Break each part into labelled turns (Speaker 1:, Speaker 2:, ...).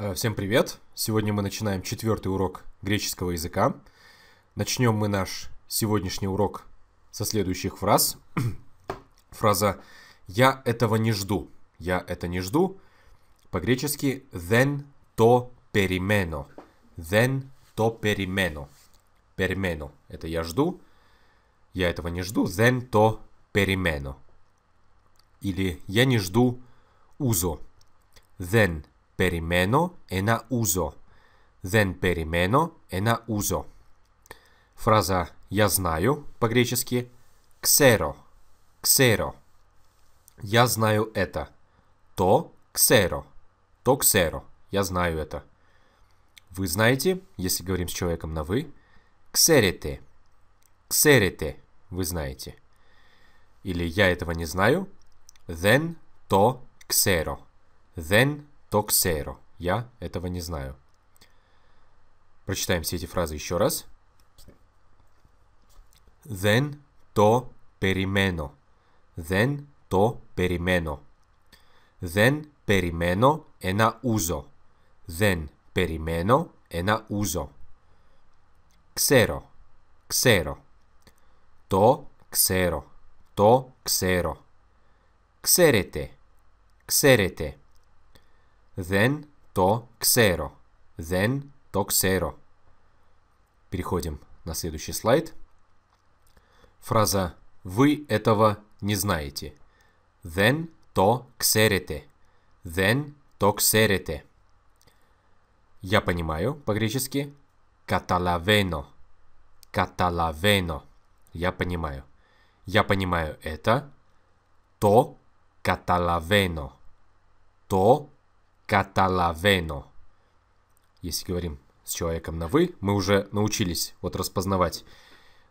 Speaker 1: Э, всем привет! Сегодня мы начинаем четвертый урок греческого языка. Начнем мы наш сегодняшний урок со следующих фраз. Фраза «Я этого не жду». «Я это не жду» по-гречески «then to perimeno». «Then to perimeno». «Perimeno» — это «я жду». «Я этого не жду». «Then to perimeno». Или «Я не жду узо». «Then» — Περιμένω ένα ούζο. Δεν περιμένω ένα ούζο. Фраза «я знаю» по-гречески «ксеро», «ксеро». «Я знаю это». «То ξέρω. ξέρω. ксеро», «я знаю это то ξέρω. то ξέρω. я знаю это Вы знаете, если говорим с человеком на «вы», ξέρετε. ξέρετε. «вы знаете». Или «я этого не знаю», «then то ξέρω. «then Токсеро. Я этого не знаю. Прочитаем все эти фразы еще раз. Then to perimeno. Then to perimeno. Then perimeno ena uso. Then perimeno ena uso. Xero. Xero. To xero. To xero. Xerete. Xerete. Then το ξέρω. then το ξέρω. Переходим на следующий слайд. Фраза «Вы этого не знаете». then το ξέρετε. then το ξέρετε. Я понимаю по-гречески «Каталавено». «Каталавено». Я понимаю. Я понимаю это. То «Каталавено». То «Каталавено». Если говорим с человеком на «вы», мы уже научились вот распознавать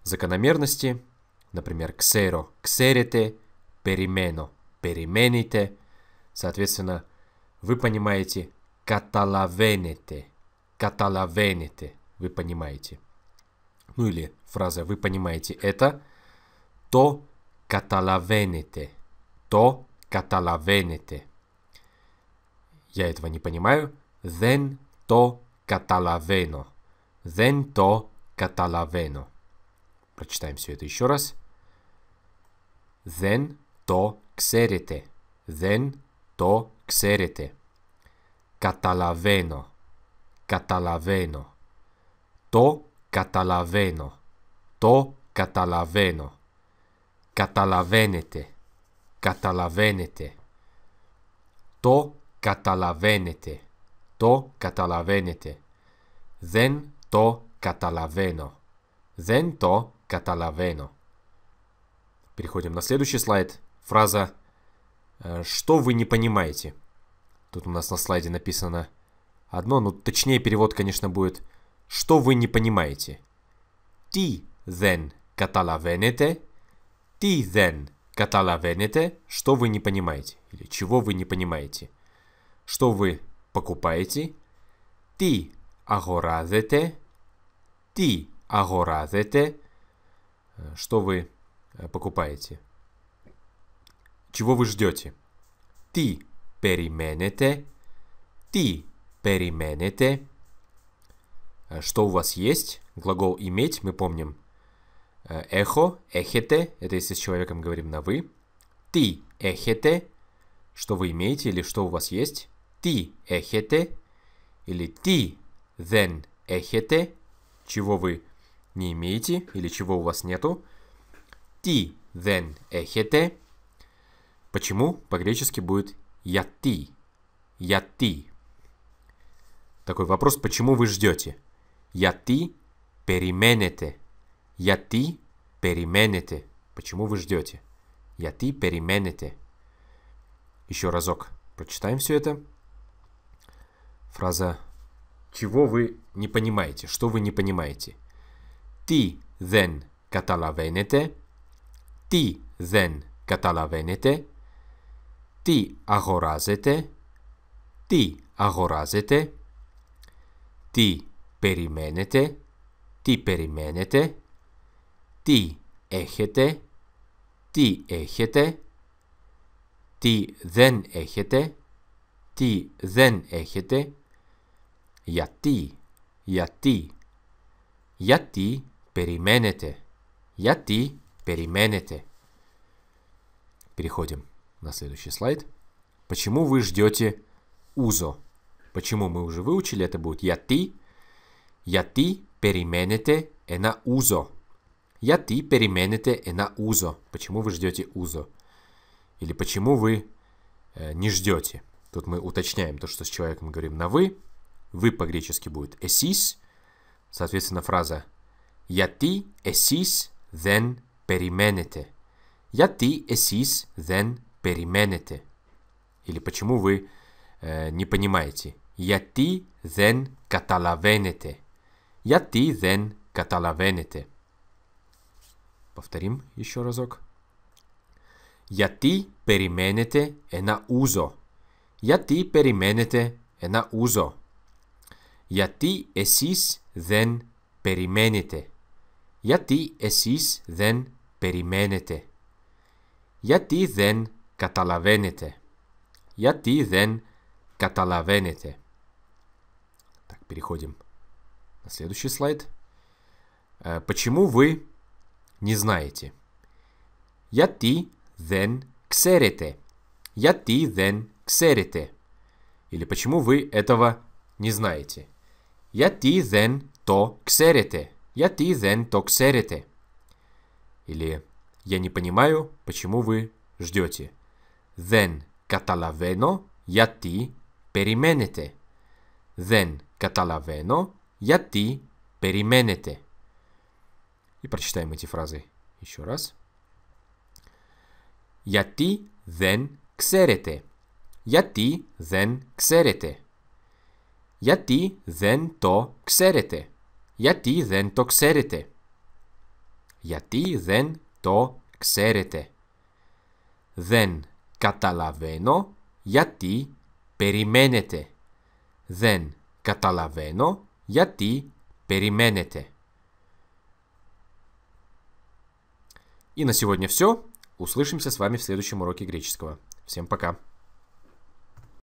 Speaker 1: закономерности, например, «ксеро» – «ксерете», перемено, перемените, Соответственно, вы понимаете «каталавенете», «каталавенете», вы понимаете. Ну или фраза «вы понимаете это», то «каталавенете», то «каталавенете» я этого не понимаю. Then to catalaveno. Then to catalaveno. Прочитаем все это еще раз. Then to xerete. Then to xerete. Catalaveno. Catalaveno. To catalaveno. To catalaveno. Catalavenete. Catalavenete. To καταλαβαίνετε. Το καταλαβαίνετε. Δεν το καταλαβαίνω. Δεν το καταλαβαίνω. Переходим на следующий слайд. Фраза э, «Что вы не понимаете?» Тут у нас на слайде написано одно, ну точнее перевод, конечно, будет «Что вы не понимаете?» «Ти then καταλαβαίνετε?» «Ти then καταλαβαίνετε?» «Что вы не понимаете?» или «Чего вы не понимаете?» что вы покупаете. Ти агоразете. Ти агоразете. Что вы покупаете. Чего вы ждете? Ти переменете. Ти переменете. Что у вас есть? Глагол иметь мы помним. Эхо, эхете, это если с человеком говорим на вы. Ты эхете, что вы имеете или что у вас есть τι έχετε или τι then, έχετε, чего вы не имеете или чего у вас нету. Ти then έχετε. Почему по-гречески будет яти? Яти. Такой вопрос, почему вы ждете? Яти переменете. Яти переменете. Почему вы ждете? Яти переменете. Еще разок прочитаем все это. Фраза «Чего вы не понимаете? Что вы не понимаете?» «Ти δεν καταλαβαίνετε» «Τι δεν καταλαβαίνετε» «Τι αγοράζετε» «Τι αγοράζετε» «Τι περιμένετε» «Τι περιμένετε» «Τι έχετε» «Τι έχετε» «Τι δεν έχετε» «Τι δεν έχετε» γιατί, γιατί. Γιατί περιμένετε, γιατί переменете. Переходим на следующий слайд. Почему вы ждете УЗО? Почему мы уже выучили, это будет яти. Яти переменете э на УЗО. Яти переменете э на УЗО. Почему вы ждете УЗО? Или почему вы э, не ждете? Тут мы уточняем то, что с человеком говорим на «вы», вы по-гречески будет «эсис». Соответственно, фраза я «Яти эсис then Я «Яти эсис then перименете». Или «Почему вы э, не понимаете?» я «Яти then каталавенете». «Яти then каталавенете». Повторим еще разок. «Яти перименете эна узо». «Яти перименете эна узо». Γιατί εσείς δεν περιμένετε. Γιατί εσείς δεν περιμένετε. Γιατί δεν καταλαβαίνετε. Γιατί δεν καταλαβαίνετε. Так, переходим на следующий слайд. Почему вы не знаете? Яти then ксерете. Яти then ксерете. Или почему вы этого не знаете? Γιατί δεν το ξέρετε. Γιατί δεν το ξέρετε. Или я не понимаю, почему вы ждете. Δεν καταλαβαίνω γιατί περιμένετε. Δεν καταλαβαίνω γιατί περιμένετε. И прочитаем эти фразы еще раз. Γιατί δεν ξέρετε. Γιατί δεν ξέρετε. Ja ti δεν το ξέρετε. Γιατί δεν το ξέρετε. Γιατί δεν το ξέρετε. Δεν καταλαβαίνω γιατί περιμένετε. Δεν καταλαβαίνω γιατί περιμένετε. И на сегодня все. Услышимся с вами в следующем уроке греческого. Всем пока!